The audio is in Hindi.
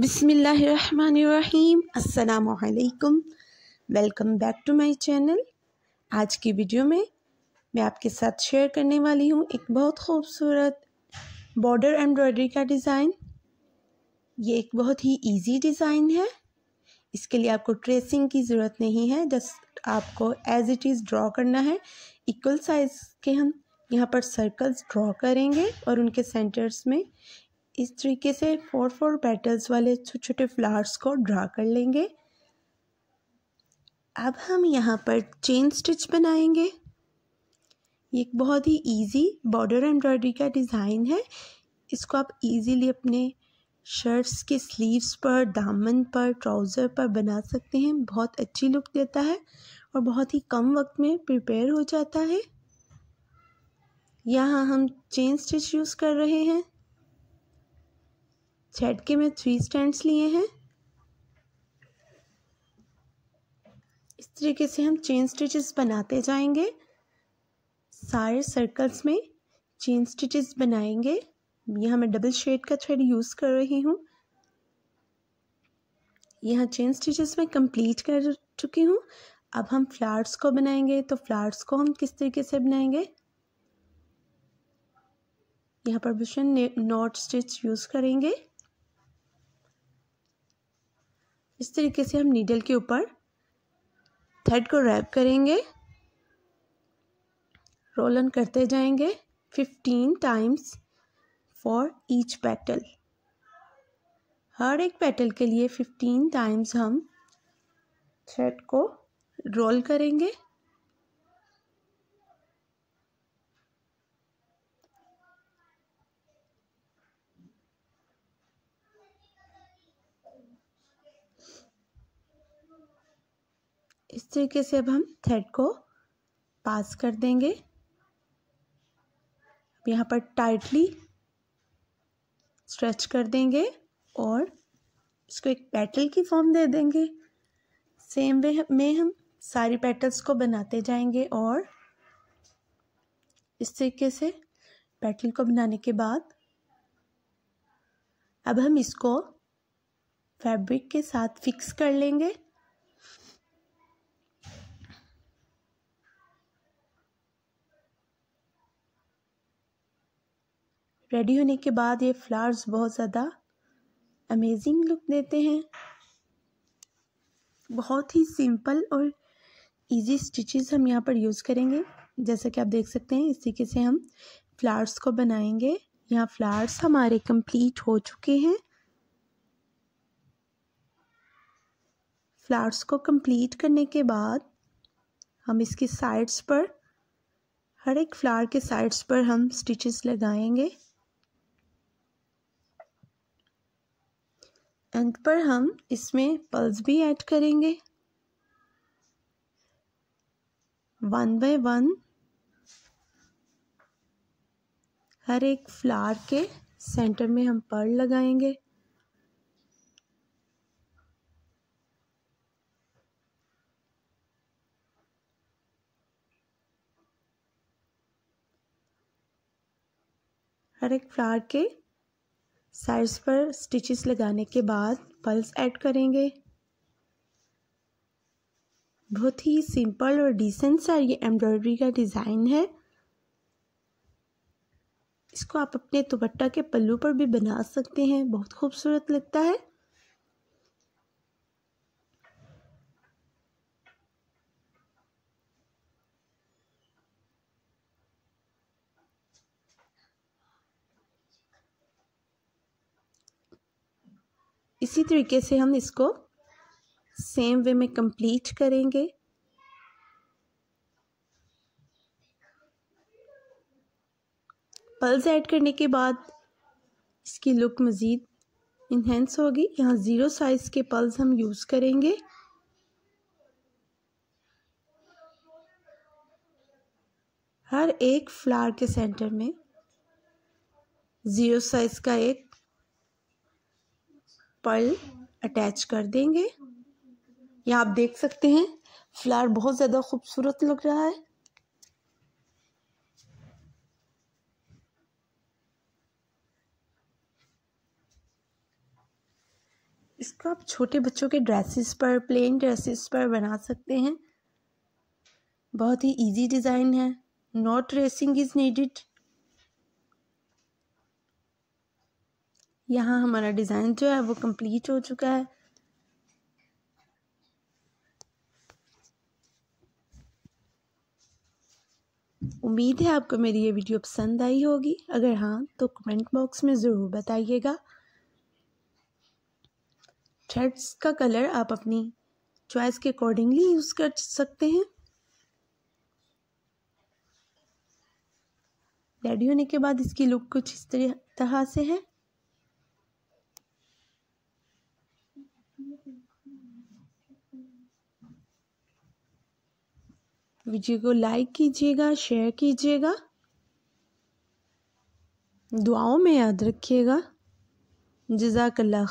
बिसमीम् अल्लाम welcome back to my channel आज की वीडियो में मैं आपके साथ शेयर करने वाली हूँ एक बहुत खूबसूरत बॉर्डर एम्ब्रॉयडरी का डिज़ाइन ये एक बहुत ही इजी डिज़ाइन है इसके लिए आपको ट्रेसिंग की ज़रूरत नहीं है जस्ट आपको एज इट इज़ ड्रॉ करना है इक्वल साइज़ के हम यहाँ पर सर्कल्स ड्रॉ करेंगे और उनके सेंटर्स में इस तरीके से फोर फोर पेटल्स वाले छोटे छोटे फ्लावर्स को ड्रा कर लेंगे अब हम यहाँ पर चेन स्टिच बनाएंगे ये एक बहुत ही इजी बॉर्डर एम्ब्रॉयडरी का डिज़ाइन है इसको आप इजीली अपने शर्ट्स के स्लीव्स पर दामन पर ट्राउज़र पर बना सकते हैं बहुत अच्छी लुक देता है और बहुत ही कम वक्त में प्रिपेयर हो जाता है यहाँ हम चेन स्टिच यूज़ कर रहे हैं छेड के मैं थ्री स्टैंड्स लिए हैं इस तरीके से हम चेन स्टिचेस बनाते जाएंगे सारे सर्कल्स में चेन स्टिचेस बनाएंगे यहाँ मैं डबल शेड का थ्रेड यूज़ कर रही हूँ यहाँ चेन स्टिचेस मैं कंप्लीट कर चुकी हूँ अब हम फ्लावर्स को बनाएंगे तो फ्लावर्स को हम किस तरीके से बनाएंगे यहाँ पर भूषण नॉट स्टिच यूज़ करेंगे इस तरीके से हम नीडल के ऊपर थ्रेड को रैप करेंगे रोल ऑन करते जाएंगे fifteen times for each petal हर एक पेटल के लिए फिफ्टीन टाइम्स हम थ्रेड को रोल करेंगे इस तरीके से अब हम थ्रेड को पास कर देंगे अब यहाँ पर टाइटली स्ट्रेच कर देंगे और इसको एक पेटल की फॉर्म दे देंगे सेम वे में हम सारी पेटल्स को बनाते जाएंगे और इस तरीके से पेटल को बनाने के बाद अब हम इसको फैब्रिक के साथ फिक्स कर लेंगे रेडी होने के बाद ये फ्लावर्स बहुत ज़्यादा अमेजिंग लुक देते हैं बहुत ही सिंपल और इजी स्टिचेस हम यहाँ पर यूज़ करेंगे जैसा कि आप देख सकते हैं इस तरीके से हम फ्लावर्स को बनाएंगे यहाँ फ्लावर्स हमारे कंप्लीट हो चुके हैं फ्लावर्स को कंप्लीट करने के बाद हम इसकी साइड्स पर हर एक फ्लावर के साइड्स पर हम स्टिचेस लगाएंगे अंत पर हम इसमें पल्स भी ऐड करेंगे वन बाय वन हर एक फ्लावर के सेंटर में हम पर्ल लगाएंगे हर एक फ्लावर के साइड्स पर स्टिचेस लगाने के बाद पल्स ऐड करेंगे बहुत ही सिंपल और डिसेंट सा ये एम्ब्रॉयडरी का डिज़ाइन है इसको आप अपने दुपट्टा के पल्लू पर भी बना सकते हैं बहुत खूबसूरत लगता है इसी तरीके से हम इसको सेम वे में कंप्लीट करेंगे पल्स ऐड करने के बाद इसकी लुक मज़ीद इन्हेंस होगी यहाँ ज़ीरो साइज़ के पल्स हम यूज़ करेंगे हर एक फ्लावर के सेंटर में ज़ीरो साइज़ का एक पर्ल अटैच कर देंगे यहाँ आप देख सकते हैं फ्लावर बहुत ज़्यादा खूबसूरत लग रहा है इसको आप छोटे बच्चों के ड्रेसेस पर प्लेन ड्रेसेस पर बना सकते हैं बहुत ही इजी डिज़ाइन है नॉट रेसिंग इज़ नीडिड यहाँ हमारा डिज़ाइन जो है वो कंप्लीट हो चुका है उम्मीद है आपको मेरी ये वीडियो पसंद आई होगी अगर हाँ तो कमेंट बॉक्स में ज़रूर बताइएगा थ्रेड्स का कलर आप अपनी चॉइस के अकॉर्डिंगली यूज़ कर सकते हैं रेडी होने के बाद इसकी लुक कुछ इस तरह से है वीडियो को लाइक कीजिएगा शेयर कीजिएगा दुआओं में याद रखिएगा जजाकल्ला